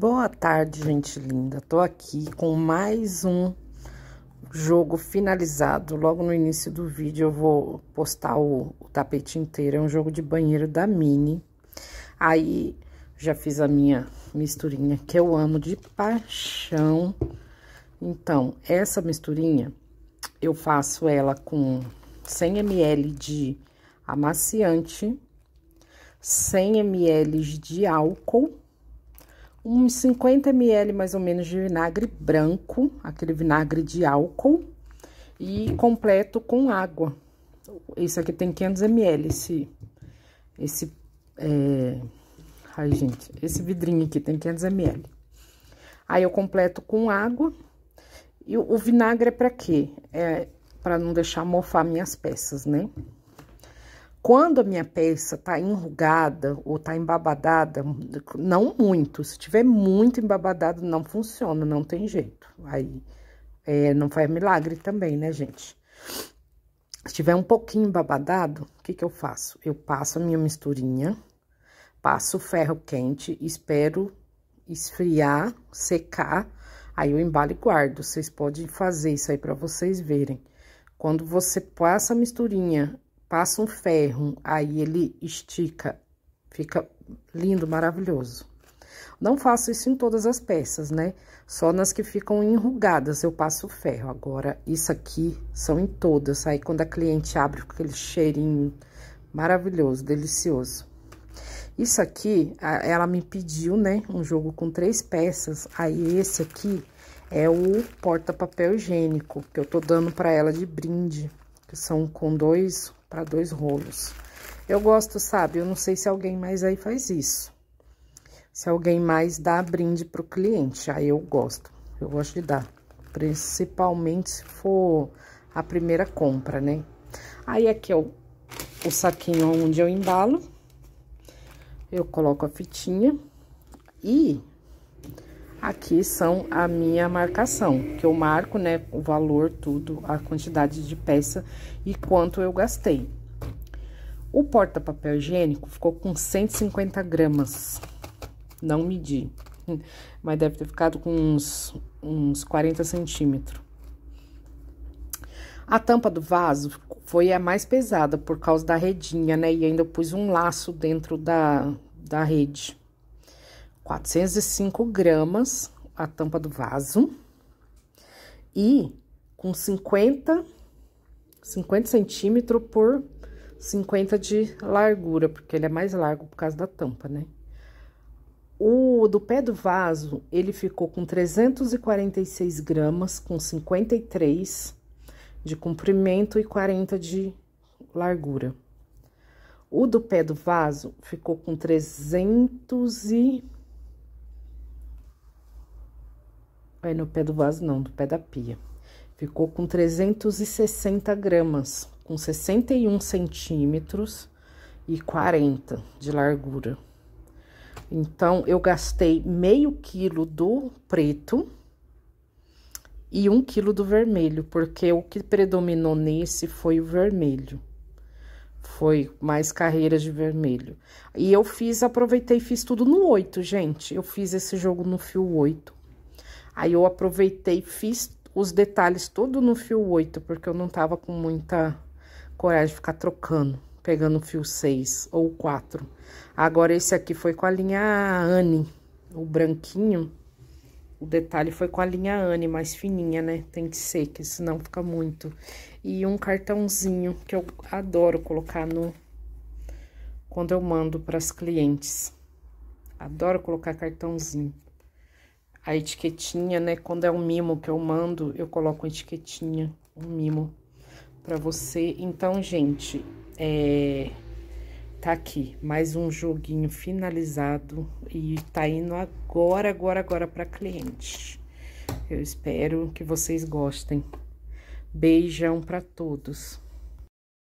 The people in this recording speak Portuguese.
Boa tarde, gente linda. Tô aqui com mais um jogo finalizado. Logo no início do vídeo eu vou postar o, o, tapete inteiro. É um jogo de banheiro da Mini. Aí já fiz a minha misturinha que eu amo de paixão. Então, essa misturinha eu faço ela com 100 ml de amaciante, 100 ml de álcool uns 50 ml mais ou menos de vinagre branco, aquele vinagre de álcool, e completo com água. Esse aqui tem 500 ml, esse, esse, é... ai gente, esse vidrinho aqui tem 500 ml. Aí eu completo com água, e o, vinagre é pra quê? É para não deixar mofar minhas peças, né? Quando a minha peça tá enrugada ou tá embabadada, não muito, se tiver muito embabadado, não funciona, não tem jeito. Aí, é, não faz milagre também, né, gente? Se tiver um pouquinho embabadado, o que que eu faço? Eu passo a minha misturinha, passo o ferro quente, espero esfriar, secar, aí eu embalo e guardo. Vocês podem fazer isso aí para vocês verem. Quando você passa a misturinha passa um ferro, aí ele estica, fica lindo, maravilhoso. Não faço isso em todas as peças, né? Só nas que ficam enrugadas eu passo o ferro. Agora, isso aqui são em todas. Aí, quando a cliente abre, com aquele cheirinho maravilhoso, delicioso. Isso aqui, ela me pediu, né? Um jogo com três peças. Aí, esse aqui é o porta-papel higiênico, que eu tô dando pra ela de brinde que são com dois para dois rolos. Eu gosto, sabe? Eu não sei se alguém mais aí faz isso. Se alguém mais dá brinde pro cliente, aí eu gosto. Eu gosto de dar, principalmente se for a primeira compra, né? Aí aqui é o, o saquinho onde eu embalo. Eu coloco a fitinha e aqui são a minha marcação, que eu marco, né, o valor, tudo, a quantidade de peça e quanto eu gastei. O porta-papel higiênico ficou com 150 gramas, não medi, mas deve ter ficado com uns, uns 40 centímetros. A tampa do vaso foi a mais pesada por causa da redinha, né, e ainda pus um laço dentro da, da rede. 405 gramas a tampa do vaso e com 50, 50 centímetros por 50 de largura, porque ele é mais largo por causa da tampa, né? O do pé do vaso, ele ficou com 346 gramas, com 53 de comprimento e 40 de largura. O do pé do vaso ficou com 300 e... Aí no pé do vaso, não, do pé da pia. Ficou com 360 gramas, com 61 centímetros e 40 de largura. Então, eu gastei meio quilo do preto e um quilo do vermelho, porque o que predominou nesse foi o vermelho. Foi mais carreiras de vermelho. E eu fiz, aproveitei e fiz tudo no 8, gente. Eu fiz esse jogo no fio 8. Aí eu aproveitei, fiz os detalhes todo no fio 8, porque eu não tava com muita coragem de ficar trocando, pegando o fio 6 ou 4. Agora, esse aqui foi com a linha Anne, o branquinho. O detalhe foi com a linha Anne, mais fininha, né? Tem que ser, que senão fica muito. E um cartãozinho, que eu adoro colocar no... Quando eu mando para as clientes. Adoro colocar cartãozinho a etiquetinha, né? Quando é um mimo que eu mando, eu coloco uma etiquetinha, um mimo para você. Então, gente, é... tá aqui mais um joguinho finalizado e tá indo agora, agora, agora para cliente. Eu espero que vocês gostem. Beijão para todos.